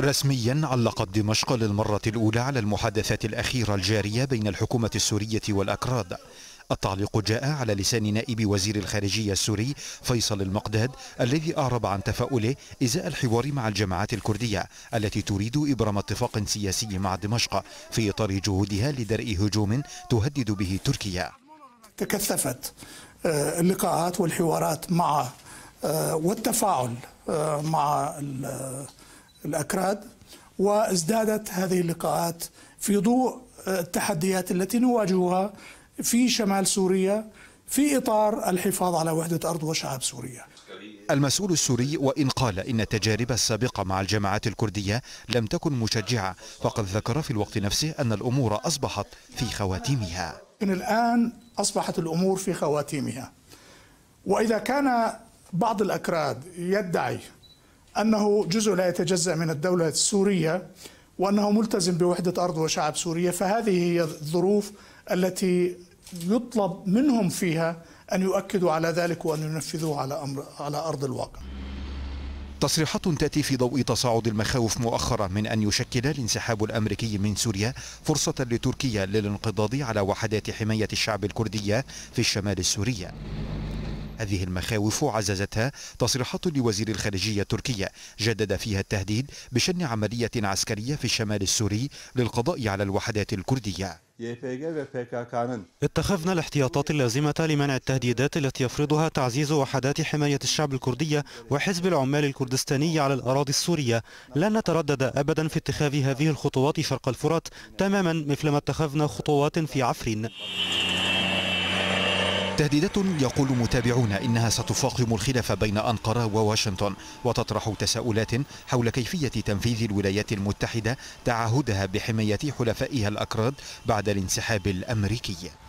رسميا علقت دمشق للمرة الأولى على المحادثات الأخيرة الجارية بين الحكومة السورية والأكراد التعليق جاء على لسان نائب وزير الخارجية السوري فيصل المقداد الذي أعرب عن تفاؤله إزاء الحوار مع الجماعات الكردية التي تريد إبرام اتفاق سياسي مع دمشق في إطار جهودها لدرء هجوم تهدد به تركيا تكثفت آه، اللقاءات والحوارات مع آه، والتفاعل آه، مع آه، الأكراد وازدادت هذه اللقاءات في ضوء التحديات التي نواجهها في شمال سوريا في إطار الحفاظ على وحدة أرض وشعب سوريا المسؤول السوري وإن قال إن التجارب السابقة مع الجماعات الكردية لم تكن مشجعة فقد ذكر في الوقت نفسه أن الأمور أصبحت في خواتيمها الآن أصبحت الأمور في خواتيمها وإذا كان بعض الأكراد يدعي أنه جزء لا يتجزأ من الدولة السورية وأنه ملتزم بوحدة أرض وشعب سوريا فهذه هي الظروف التي يطلب منهم فيها أن يؤكدوا على ذلك وأن ينفذوه على, أمر على أرض الواقع تصريحات تأتي في ضوء تصاعد المخاوف مؤخرا من أن يشكل الانسحاب الأمريكي من سوريا فرصة لتركيا للانقضاض على وحدات حماية الشعب الكردية في الشمال السوري هذه المخاوف عززتها تصريحات لوزير الخارجية التركية جدد فيها التهديد بشن عملية عسكرية في الشمال السوري للقضاء على الوحدات الكردية اتخذنا الاحتياطات اللازمة لمنع التهديدات التي يفرضها تعزيز وحدات حماية الشعب الكردية وحزب العمال الكردستاني على الأراضي السورية لن نتردد أبدا في اتخاذ هذه الخطوات شرق الفرات تماما مثلما اتخذنا خطوات في عفرين تهديدات يقول متابعون إنها ستفاقم الخلاف بين أنقرة وواشنطن وتطرح تساؤلات حول كيفية تنفيذ الولايات المتحدة تعهدها بحماية حلفائها الأكراد بعد الانسحاب الأمريكي